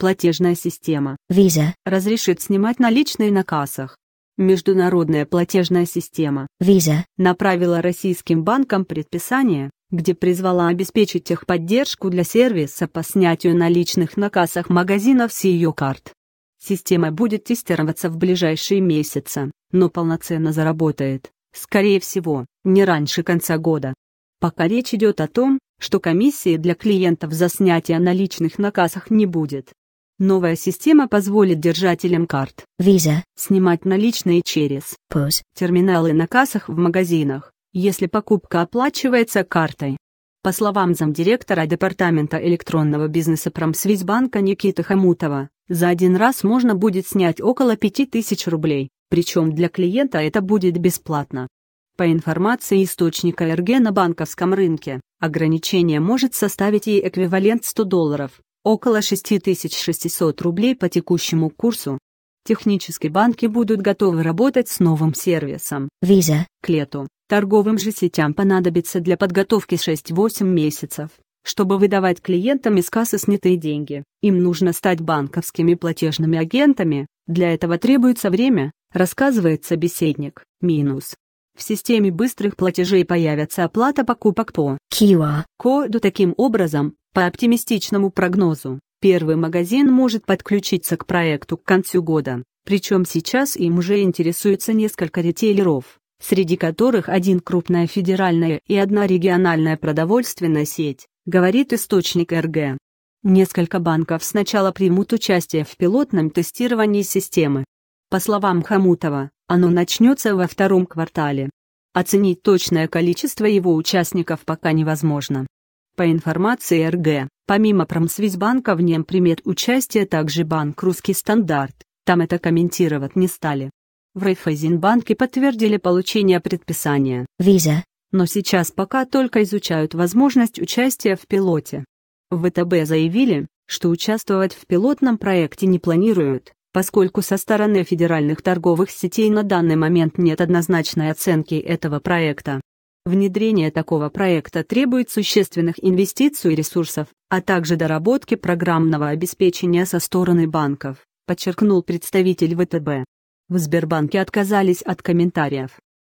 Платежная система. Visa. Разрешит снимать наличные на кассах. Международная платежная система. Visa. Направила российским банкам предписание, где призвала обеспечить техподдержку для сервиса по снятию наличных на кассах магазинов с ее карт. Система будет тестироваться в ближайшие месяцы, но полноценно заработает, скорее всего, не раньше конца года. Пока речь идет о том, что комиссии для клиентов за снятие наличных на кассах не будет. Новая система позволит держателям карт Visa снимать наличные через POS терминалы на кассах в магазинах, если покупка оплачивается картой. По словам замдиректора Департамента электронного бизнеса Промсвязьбанка Никиты Хамутова, за один раз можно будет снять около 5000 рублей, причем для клиента это будет бесплатно. По информации источника РГ на банковском рынке, ограничение может составить и эквивалент 100 долларов, Около 6600 рублей по текущему курсу. Технические банки будут готовы работать с новым сервисом Visa к лету. Торговым же сетям понадобится для подготовки 6-8 месяцев. Чтобы выдавать клиентам из кассы снятые деньги, им нужно стать банковскими платежными агентами, для этого требуется время, рассказывает собеседник. Минус. В системе быстрых платежей появится оплата покупок по QR-коду а. таким образом, по оптимистичному прогнозу, первый магазин может подключиться к проекту к концу года, причем сейчас им уже интересуются несколько ритейлеров, среди которых один крупная федеральная и одна региональная продовольственная сеть, говорит источник РГ. Несколько банков сначала примут участие в пилотном тестировании системы. По словам Хамутова, оно начнется во втором квартале. Оценить точное количество его участников пока невозможно. По информации РГ, помимо Промсвязьбанка в нем примет участие также банк «Русский стандарт». Там это комментировать не стали. В Райфайзенбанке подтвердили получение предписания «Виза», но сейчас пока только изучают возможность участия в пилоте. В ВТБ заявили, что участвовать в пилотном проекте не планируют, поскольку со стороны федеральных торговых сетей на данный момент нет однозначной оценки этого проекта. Внедрение такого проекта требует существенных инвестиций и ресурсов, а также доработки программного обеспечения со стороны банков, подчеркнул представитель ВТБ. В Сбербанке отказались от комментариев.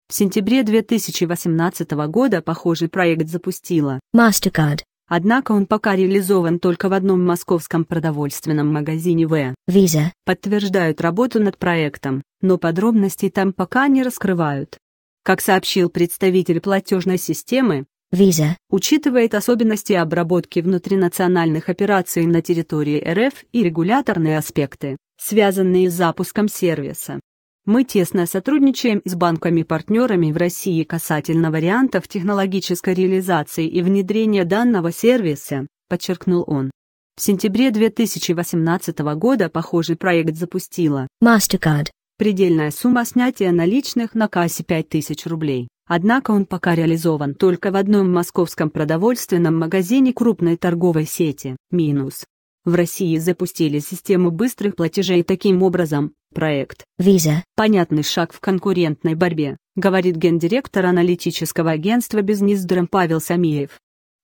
В сентябре 2018 года похожий проект запустила MasterCard. Однако он пока реализован только в одном московском продовольственном магазине В. Visa. Подтверждают работу над проектом, но подробностей там пока не раскрывают. Как сообщил представитель платежной системы, Visa учитывает особенности обработки внутринациональных операций на территории РФ и регуляторные аспекты, связанные с запуском сервиса. Мы тесно сотрудничаем с банками-партнерами в России касательно вариантов технологической реализации и внедрения данного сервиса, подчеркнул он. В сентябре 2018 года похожий проект запустила MasterCard предельная сумма снятия наличных на кассе 5000 рублей. Однако он пока реализован только в одном московском продовольственном магазине крупной торговой сети. Минус. В России запустили систему быстрых платежей таким образом. Проект «Виза» – понятный шаг в конкурентной борьбе, говорит гендиректор аналитического агентства «Бизнесдром» Павел Самиев.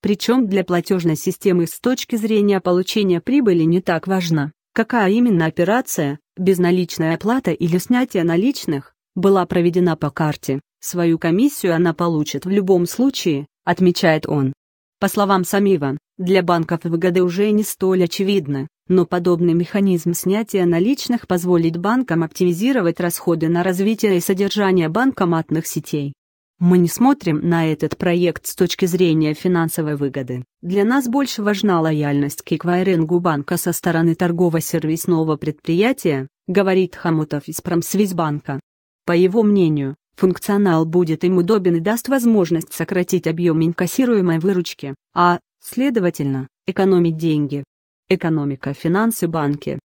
Причем для платежной системы с точки зрения получения прибыли не так важно, Какая именно операция, безналичная оплата или снятие наличных, была проведена по карте, свою комиссию она получит в любом случае, отмечает он. По словам Самива, для банков выгоды уже не столь очевидно, но подобный механизм снятия наличных позволит банкам оптимизировать расходы на развитие и содержание банкоматных сетей. Мы не смотрим на этот проект с точки зрения финансовой выгоды. Для нас больше важна лояльность к эквайрингу банка со стороны торгово-сервисного предприятия, говорит Хамутов из Промсвязьбанка. По его мнению, функционал будет им удобен и даст возможность сократить объем инкассируемой выручки, а, следовательно, экономить деньги. Экономика, финансы, банки.